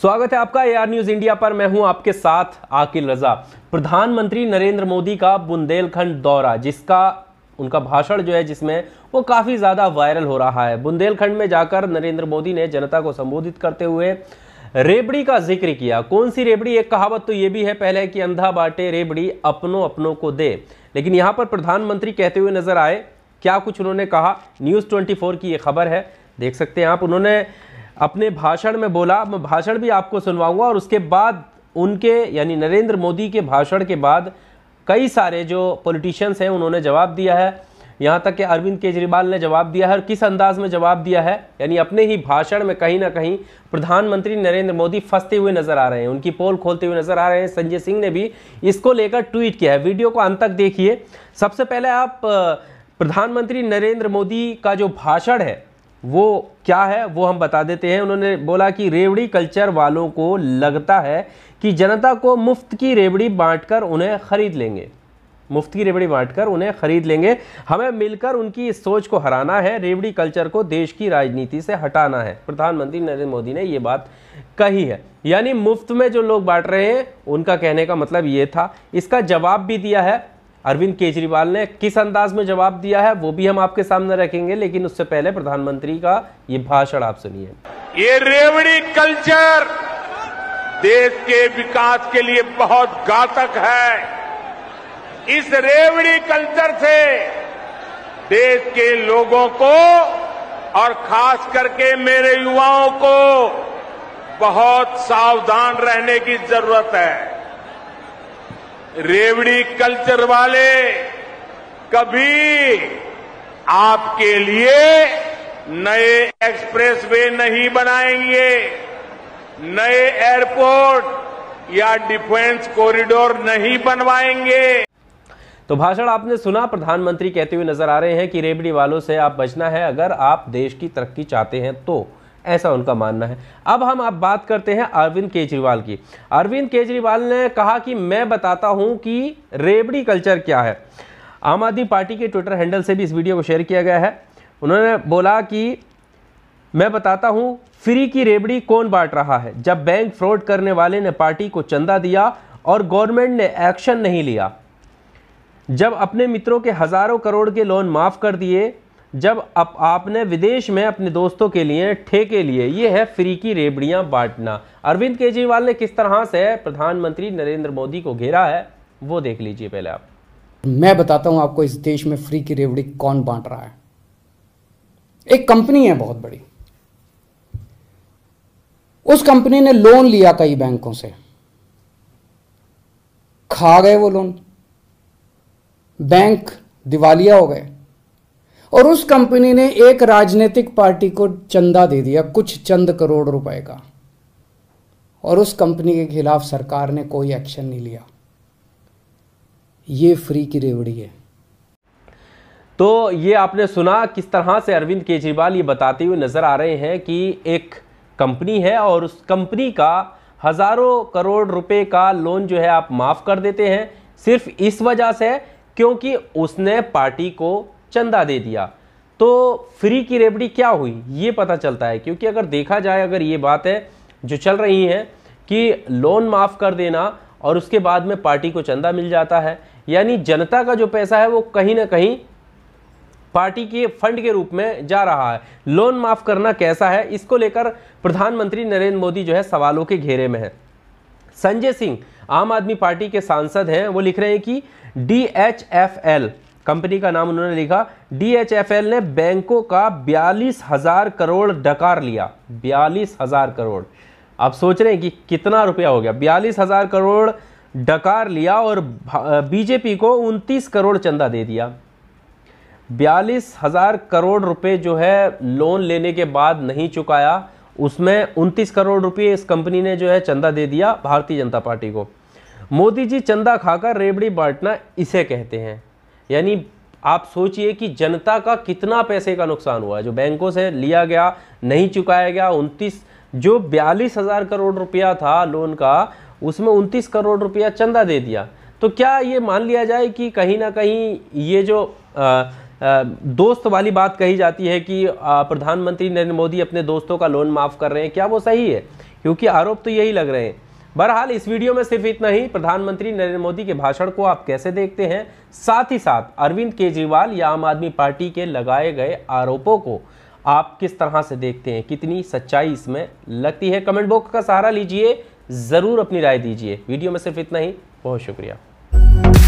स्वागत है आपका एआर न्यूज इंडिया पर मैं हूं आपके साथ आकिल रजा प्रधानमंत्री नरेंद्र मोदी का बुंदेलखंड दौरा जिसका उनका भाषण जो है जिसमें वो काफ़ी ज़्यादा वायरल हो रहा है बुंदेलखंड में जाकर नरेंद्र मोदी ने जनता को संबोधित करते हुए रेबड़ी का जिक्र किया कौन सी रेबड़ी एक कहावत तो ये भी है पहले कि अंधा बाटे रेबड़ी अपनों अपनों को दे लेकिन यहां पर प्रधानमंत्री कहते हुए नजर आए क्या कुछ उन्होंने कहा न्यूज़ 24 की ये खबर है देख सकते हैं आप उन्होंने अपने भाषण में बोला मैं भाषण भी आपको सुनवाऊंगा और उसके बाद उनके यानी नरेंद्र मोदी के भाषण के बाद कई सारे जो पॉलिटिशियंस हैं उन्होंने जवाब दिया है यहाँ तक कि अरविंद केजरीवाल ने जवाब दिया है और किस अंदाज में जवाब दिया है यानी अपने ही भाषण में कहीं ना कहीं प्रधानमंत्री नरेंद्र मोदी फंसते हुए नजर आ रहे हैं उनकी पोल खोलते हुए नजर आ रहे हैं संजय सिंह ने भी इसको लेकर ट्वीट किया है वीडियो को अंत तक देखिए सबसे पहले आप प्रधानमंत्री नरेंद्र मोदी का जो भाषण है वो क्या है वो हम बता देते हैं उन्होंने बोला कि रेवड़ी कल्चर वालों को लगता है कि जनता को मुफ्त की रेवड़ी बांटकर उन्हें खरीद लेंगे मुफ्त की रेवड़ी बांटकर उन्हें खरीद लेंगे हमें मिलकर उनकी इस सोच को हराना है रेवड़ी कल्चर को देश की राजनीति से हटाना है प्रधानमंत्री नरेंद्र मोदी ने ये बात कही है यानी मुफ्त में जो लोग बांट रहे हैं उनका कहने का मतलब ये था इसका जवाब भी दिया है अरविंद केजरीवाल ने किस अंदाज में जवाब दिया है वो भी हम आपके सामने रखेंगे लेकिन उससे पहले प्रधानमंत्री का ये भाषण आप सुनिए ये रेवड़ी कल्चर देश के विकास के लिए बहुत घातक है इस रेवड़ी कल्चर से देश के लोगों को और खास करके मेरे युवाओं को बहुत सावधान रहने की जरूरत है रेवड़ी कल्चर वाले कभी आपके लिए नए एक्सप्रेस वे नहीं बनाएंगे नए एयरपोर्ट या डिफेंस कॉरिडोर नहीं बनवाएंगे तो भाषण आपने सुना प्रधानमंत्री कहते हुए नजर आ रहे हैं कि रेबड़ी वालों से आप बचना है अगर आप देश की तरक्की चाहते हैं तो ऐसा उनका मानना है अब हम आप बात करते हैं अरविंद केजरीवाल की अरविंद केजरीवाल ने कहा कि मैं बताता हूं कि रेबड़ी कल्चर क्या है आम आदमी पार्टी के ट्विटर हैंडल से भी इस वीडियो को शेयर किया गया है उन्होंने बोला कि मैं बताता हूं फ्री की रेबड़ी कौन बांट रहा है जब बैंक फ्रॉड करने वाले ने पार्टी को चंदा दिया और गवर्नमेंट ने एक्शन नहीं लिया जब अपने मित्रों के हज़ारों करोड़ के लोन माफ़ कर दिए जब आप आपने विदेश में अपने दोस्तों के लिए ठेके लिए ये है फ्री की रेबड़ियां बांटना अरविंद केजरीवाल ने किस तरह से प्रधानमंत्री नरेंद्र मोदी को घेरा है वो देख लीजिए पहले आप मैं बताता हूं आपको इस देश में फ्री की रेवड़ी कौन बांट रहा है एक कंपनी है बहुत बड़ी उस कंपनी ने लोन लिया कई बैंकों से खा गए वो लोन बैंक दिवालिया हो गए और उस कंपनी ने एक राजनीतिक पार्टी को चंदा दे दिया कुछ चंद करोड़ रुपए का और उस कंपनी के खिलाफ सरकार ने कोई एक्शन नहीं लिया ये फ्री की रेवड़ी है तो ये आपने सुना किस तरह से अरविंद केजरीवाल ये बताते हुए नजर आ रहे हैं कि एक कंपनी है और उस कंपनी का हजारों करोड़ रुपए का लोन जो है आप माफ कर देते हैं सिर्फ इस वजह से क्योंकि उसने पार्टी को चंदा दे दिया तो फ्री की रेबड़ी क्या हुई ये पता चलता है क्योंकि अगर देखा जाए अगर ये बात है जो चल रही है कि लोन माफ़ कर देना और उसके बाद में पार्टी को चंदा मिल जाता है यानी जनता का जो पैसा है वो कहीं ना कहीं पार्टी के फंड के रूप में जा रहा है लोन माफ़ करना कैसा है इसको लेकर प्रधानमंत्री नरेंद्र मोदी जो है सवालों के घेरे में है संजय सिंह आम आदमी पार्टी के सांसद हैं वो लिख रहे हैं कि D H F L company का नाम उन्होंने लिखा डीएचएफएल ने बैंकों का बयालीस हजार करोड़ डकार लिया बयालीस हजार करोड़ आप सोच रहे हैं कि कितना रुपया हो गया बयालीस हजार करोड़ डकार लिया और बीजेपी को उनतीस करोड़ चंदा दे दिया बयालीस हजार करोड़ रुपए जो है लोन लेने के बाद नहीं चुकाया उसमें उनतीस करोड़ रुपए इस कंपनी ने जो है चंदा दे दिया भारतीय जनता पार्टी को मोदी जी चंदा खाकर रेबड़ी बांटना इसे कहते हैं यानी आप सोचिए कि जनता का कितना पैसे का नुकसान हुआ है जो बैंकों से लिया गया नहीं चुकाया गया उनतीस जो बयालीस हज़ार करोड़ रुपया था लोन का उसमें उनतीस करोड़ रुपया चंदा दे दिया तो क्या ये मान लिया जाए कि कहीं ना कहीं ये जो आ, आ, दोस्त वाली बात कही जाती है कि प्रधानमंत्री नरेंद्र मोदी अपने दोस्तों का लोन माफ़ कर रहे हैं क्या वो सही है क्योंकि आरोप तो यही लग रहे हैं बहरहाल इस वीडियो में सिर्फ इतना ही प्रधानमंत्री नरेंद्र मोदी के भाषण को आप कैसे देखते हैं साथ ही साथ अरविंद केजरीवाल या आम आदमी पार्टी के लगाए गए आरोपों को आप किस तरह से देखते हैं कितनी सच्चाई इसमें लगती है कमेंट बॉक्स का सहारा लीजिए ज़रूर अपनी राय दीजिए वीडियो में सिर्फ इतना ही बहुत शुक्रिया